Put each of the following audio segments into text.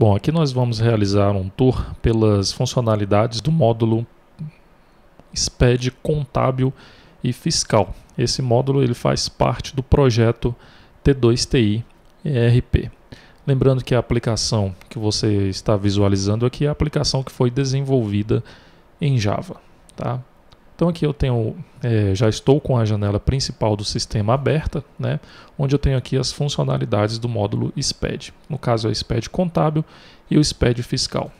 Bom, aqui nós vamos realizar um tour pelas funcionalidades do módulo SPED Contábil e Fiscal. Esse módulo ele faz parte do projeto T2TI ERP. Lembrando que a aplicação que você está visualizando aqui é a aplicação que foi desenvolvida em Java. Tá? Então aqui eu tenho, é, já estou com a janela principal do sistema aberta, né, onde eu tenho aqui as funcionalidades do módulo SPED. No caso é o SPED contábil e o SPED fiscal.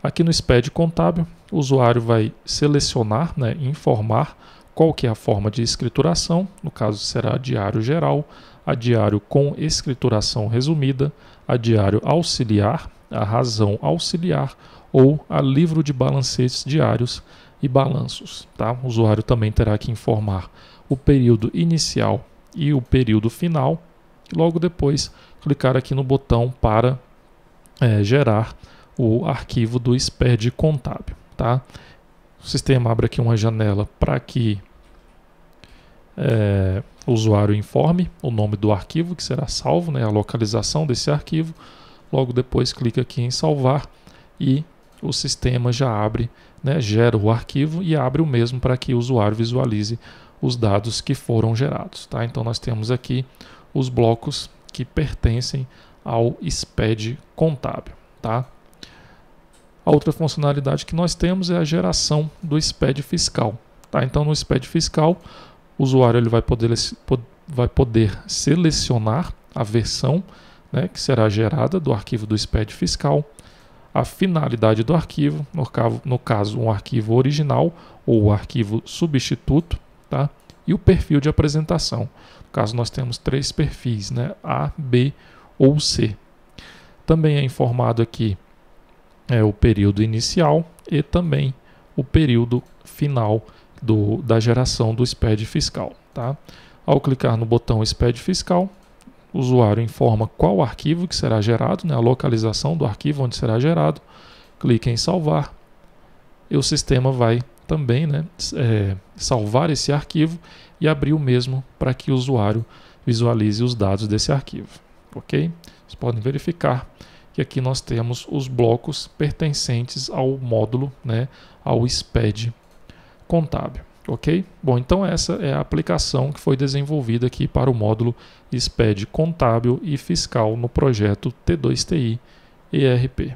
Aqui no SPED contábil, o usuário vai selecionar, né, informar qual que é a forma de escrituração, no caso será a diário geral, a diário com escrituração resumida, a diário auxiliar, a razão auxiliar ou a livro de balancetes diários e balanços. Tá? O usuário também terá que informar o período inicial e o período final. Logo depois, clicar aqui no botão para é, gerar o arquivo do SPED contábil. Tá? O sistema abre aqui uma janela para que é, o usuário informe o nome do arquivo que será salvo, né, a localização desse arquivo, Logo depois clica aqui em salvar e o sistema já abre, né, gera o arquivo e abre o mesmo para que o usuário visualize os dados que foram gerados. Tá? Então nós temos aqui os blocos que pertencem ao SPED contábil. Tá? A outra funcionalidade que nós temos é a geração do SPED fiscal. Tá? Então no SPED fiscal, o usuário ele vai, poder, vai poder selecionar a versão né, que será gerada do arquivo do SPED fiscal, a finalidade do arquivo, no caso, no caso um arquivo original ou arquivo substituto, tá? e o perfil de apresentação. No caso, nós temos três perfis, né? A, B ou C. Também é informado aqui é, o período inicial e também o período final do, da geração do SPED fiscal. Tá? Ao clicar no botão SPED fiscal, o usuário informa qual arquivo que será gerado, né, a localização do arquivo onde será gerado, clica em salvar e o sistema vai também né, é, salvar esse arquivo e abrir o mesmo para que o usuário visualize os dados desse arquivo. Ok? Vocês podem verificar que aqui nós temos os blocos pertencentes ao módulo, né, ao SPED contábil. Ok? Bom, então essa é a aplicação que foi desenvolvida aqui para o módulo SPED contábil e fiscal no projeto T2TI ERP.